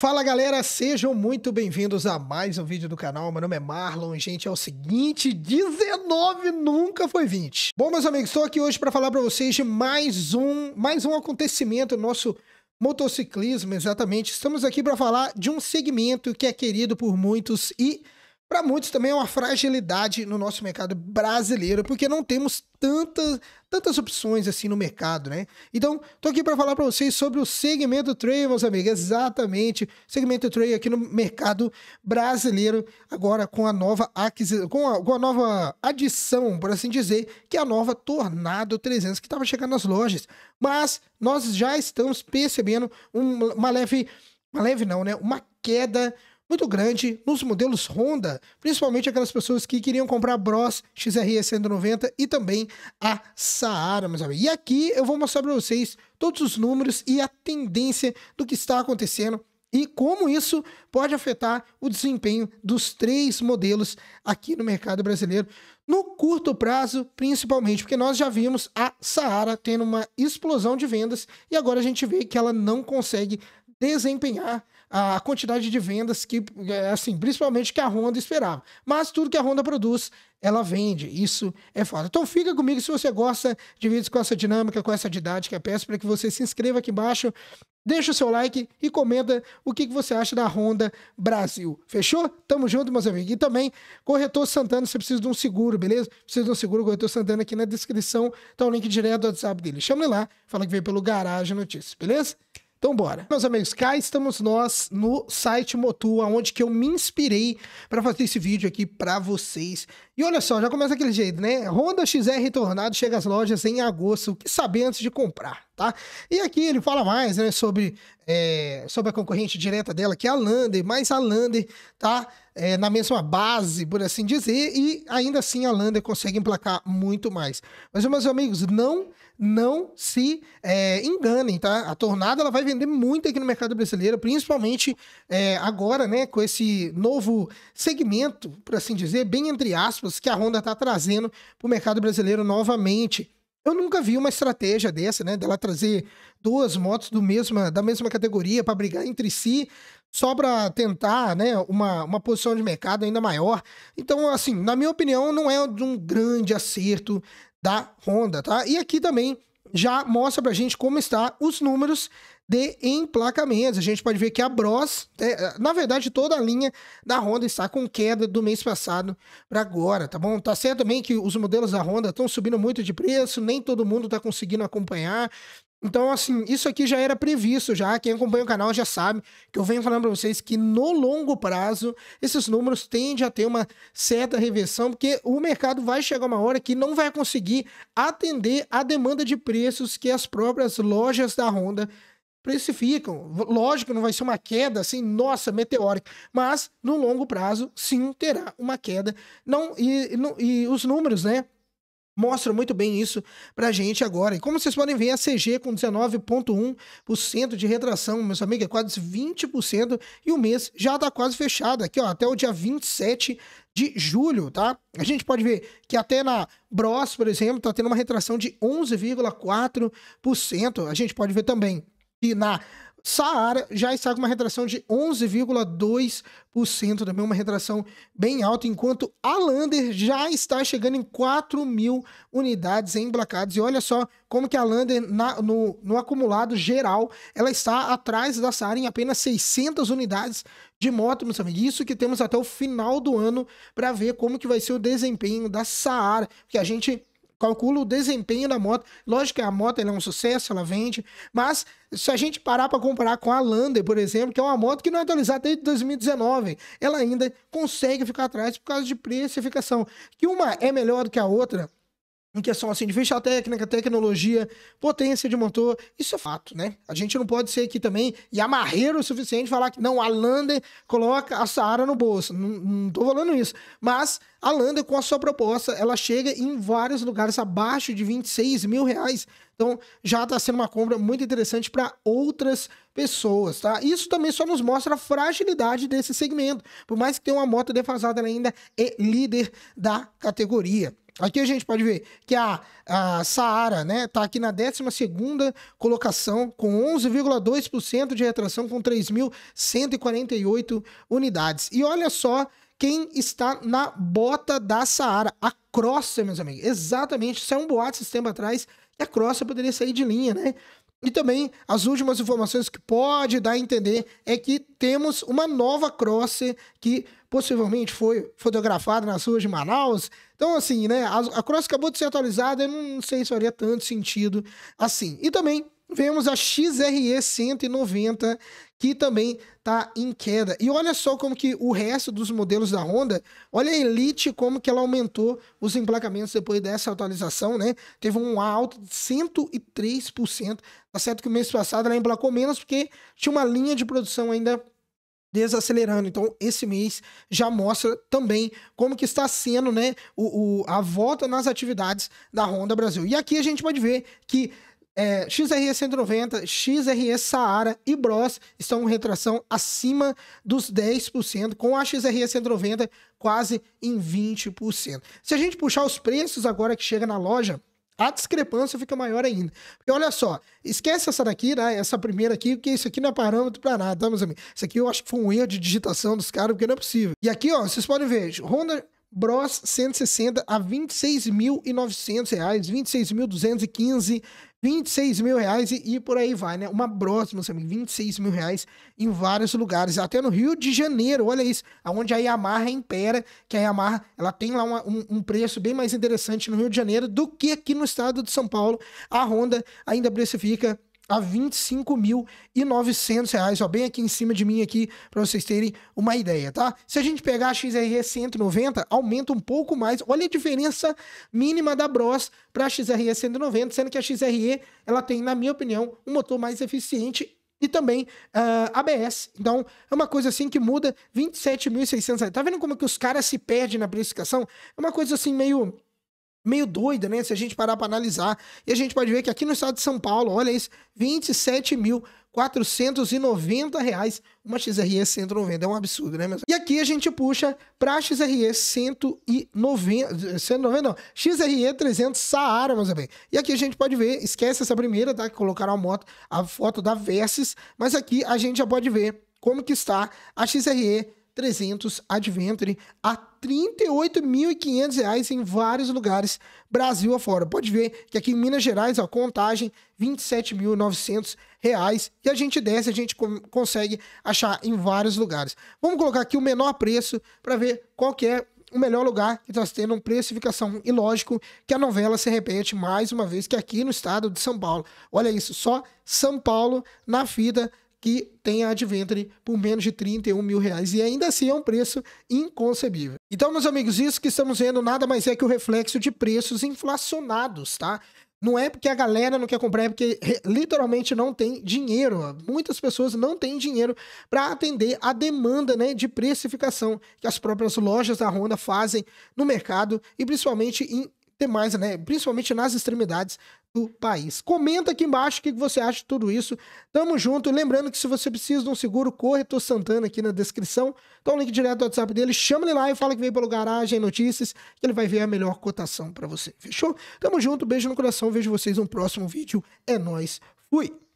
Fala galera, sejam muito bem-vindos a mais um vídeo do canal. Meu nome é Marlon. e Gente, é o seguinte: 19 nunca foi 20. Bom, meus amigos, estou aqui hoje para falar para vocês de mais um, mais um acontecimento no nosso motociclismo, exatamente. Estamos aqui para falar de um segmento que é querido por muitos e para muitos também é uma fragilidade no nosso mercado brasileiro, porque não temos tantas, tantas opções assim no mercado, né? Então, tô aqui para falar para vocês sobre o segmento trade meus amigos. Exatamente, segmento trade aqui no mercado brasileiro, agora com a nova aquisição, com a, com a nova adição, por assim dizer, que é a nova Tornado 300 que estava chegando nas lojas. Mas nós já estamos percebendo uma leve uma leve não, né? Uma queda muito grande nos modelos Honda, principalmente aquelas pessoas que queriam comprar a Bros XRE 190 e também a Saara, meus amigos. E aqui eu vou mostrar para vocês todos os números e a tendência do que está acontecendo e como isso pode afetar o desempenho dos três modelos aqui no mercado brasileiro no curto prazo, principalmente, porque nós já vimos a Saara tendo uma explosão de vendas e agora a gente vê que ela não consegue desempenhar a quantidade de vendas que, é, assim, principalmente que a Honda esperava. Mas tudo que a Honda produz, ela vende. Isso é foda. Então fica comigo se você gosta de vídeos com essa dinâmica, com essa didática. Peço para que você se inscreva aqui embaixo, deixa o seu like e comenta o que, que você acha da Honda Brasil. Fechou? Tamo junto, meus amigos. E também, Corretor Santana, você precisa de um seguro, beleza? Precisa de um seguro, Corretor Santana aqui na descrição. Tá o link direto do WhatsApp dele. Chama ele lá, fala que veio pelo Garagem Notícias, beleza? Então bora. Meus amigos, cá estamos nós no site Motu, onde que eu me inspirei para fazer esse vídeo aqui para vocês. E olha só, já começa aquele jeito, né? Honda XR Tornado chega às lojas em agosto. O que saber antes de comprar, tá? E aqui ele fala mais, né, sobre, é, sobre a concorrente direta dela, que é a Lander, mas a Lander tá é, na mesma base, por assim dizer, e ainda assim a Lander consegue emplacar muito mais. Mas, meus amigos, não não se é, enganem, tá? A Tornado ela vai vender muito aqui no mercado brasileiro, principalmente é, agora, né, com esse novo segmento, por assim dizer, bem entre aspas, que a Honda está trazendo para o mercado brasileiro novamente. Eu nunca vi uma estratégia dessa, né, dela trazer duas motos do mesma, da mesma categoria para brigar entre si, só para tentar né, uma, uma posição de mercado ainda maior. Então, assim, na minha opinião, não é de um grande acerto da Honda, tá? E aqui também já mostra pra gente como está os números de emplacamentos. A gente pode ver que a Bros, é, na verdade, toda a linha da Honda está com queda do mês passado para agora, tá bom? Tá certo também que os modelos da Honda estão subindo muito de preço, nem todo mundo está conseguindo acompanhar, então, assim, isso aqui já era previsto, já. Quem acompanha o canal já sabe que eu venho falando para vocês que no longo prazo esses números tendem a ter uma certa reversão, porque o mercado vai chegar uma hora que não vai conseguir atender a demanda de preços que as próprias lojas da Honda precificam. Lógico, não vai ser uma queda assim, nossa, meteórica, mas no longo prazo sim terá uma queda. Não e, e os números, né? mostra muito bem isso pra gente agora. E como vocês podem ver, a CG com 19,1% de retração, meus amigos, é quase 20%, e o mês já tá quase fechado aqui, ó, até o dia 27 de julho, tá? A gente pode ver que até na Bros, por exemplo, tá tendo uma retração de 11,4%. A gente pode ver também que na Saara já está com uma retração de 11,2%, também uma retração bem alta, enquanto a Lander já está chegando em 4 mil unidades emplacadas. E olha só como que a Lander, na, no, no acumulado geral, ela está atrás da Saara em apenas 600 unidades de moto, meus amigos. Isso que temos até o final do ano para ver como que vai ser o desempenho da Saara, que a gente calcula o desempenho da moto. Lógico que a moto é um sucesso, ela vende, mas se a gente parar para comparar com a Lander, por exemplo, que é uma moto que não é atualizada desde 2019, ela ainda consegue ficar atrás por causa de preço e ficação. Que uma é melhor do que a outra, em questão assim, de ficha técnica, tecnologia, potência de motor, isso é fato, né? A gente não pode ser aqui também e amarreiro o suficiente falar que não, a Lander coloca a Saara no bolso. Não, não tô falando isso. Mas a Lander, com a sua proposta, ela chega em vários lugares abaixo de 26 mil reais. Então já está sendo uma compra muito interessante para outras pessoas, tá? Isso também só nos mostra a fragilidade desse segmento. Por mais que tenha uma moto defasada, ela ainda é líder da categoria. Aqui a gente pode ver que a, a Saara está né, aqui na 12 colocação, com 11,2% de retração, com 3.148 unidades. E olha só quem está na bota da Saara, a Crossa, meus amigos. Exatamente, isso é um boato esse tempo atrás, e a Croácia poderia sair de linha, né? E também as últimas informações que pode dar a entender é que temos uma nova Croácia que possivelmente foi fotografada nas ruas de Manaus. Então, assim, né? A, a Croácia acabou de ser atualizada, eu não sei se faria tanto sentido assim. E também Vemos a XRE 190, que também está em queda. E olha só como que o resto dos modelos da Honda, olha a Elite como que ela aumentou os emplacamentos depois dessa atualização, né? Teve um alto de 103%. Tá certo que o mês passado ela emplacou menos porque tinha uma linha de produção ainda desacelerando. Então, esse mês já mostra também como que está sendo né, o, o, a volta nas atividades da Honda Brasil. E aqui a gente pode ver que é, XRE 190, XRE Saara e Bros estão em retração acima dos 10%, com a XRE 190 quase em 20%. Se a gente puxar os preços agora que chega na loja, a discrepância fica maior ainda. Porque olha só, esquece essa daqui, né? Essa primeira aqui, porque isso aqui não é parâmetro para nada, tá, meus amigos? Isso aqui eu acho que foi um erro de digitação dos caras, porque não é possível. E aqui, ó, vocês podem ver, Honda Bros 160 a R$ 26.900, R$ 26.215 26 mil reais e, e, por aí vai, né? Uma brosa, meus amigos, 26 mil reais em vários lugares, até no Rio de Janeiro, olha isso, aonde a Yamaha impera, que a Yamaha, ela tem lá uma, um, um, preço bem mais interessante no Rio de Janeiro do que aqui no estado de São Paulo, a Honda ainda precifica a 25.900 reais, ó, bem aqui em cima de mim aqui, para vocês terem uma ideia, tá? Se a gente pegar a XRE 190, aumenta um pouco mais, olha a diferença mínima da Bros para a XRE 190, sendo que a XRE, ela tem, na minha opinião, um motor mais eficiente e também uh, ah, ABS. Então, é uma coisa assim que muda 27.600 reais. Tá vendo como que os caras se perdem na precificação? É uma coisa assim meio meio doida, né? Se a gente parar para analisar. E a gente pode ver que aqui no estado de São Paulo, olha isso, R$ reais, uma XRE 190. É um absurdo, né, meus E aqui a gente puxa para XRE 190, 190 não, XRE 300 Saara, meus amigos. E aqui a gente pode ver, esquece essa primeira, tá? Que colocaram a, moto, a foto da Versys, mas aqui a gente já pode ver como que está a XRE 300 Adventure a R$ 38.500 em vários lugares Brasil afora. Pode ver que aqui em Minas Gerais, a contagem R$ 27.900 e a gente desce, a gente consegue achar em vários lugares. Vamos colocar aqui o menor preço para ver qual que é o melhor lugar que está tendo um precificação. E lógico que a novela se repete mais uma vez que aqui no estado de São Paulo. Olha isso, só São Paulo na fita que tem a Adventure por menos de 31 mil reais. E ainda assim é um preço inconcebível. Então, meus amigos, isso que estamos vendo nada mais é que o reflexo de preços inflacionados, tá? Não é porque a galera não quer comprar, é porque literalmente não tem dinheiro. Muitas pessoas não têm dinheiro para atender a demanda né, de precificação que as próprias lojas da Honda fazem no mercado e principalmente em demais, né? Principalmente nas extremidades do país. Comenta aqui embaixo o que você acha de tudo isso. Tamo junto. Lembrando que se você precisa de um seguro, corretor Santana aqui na descrição. Tá o link direto do WhatsApp dele. Chama ele lá e fala que veio pelo Garagem Notícias, que ele vai ver a melhor cotação para você. Fechou? Tamo junto. Beijo no coração. Vejo vocês no próximo vídeo. É nós. Fui.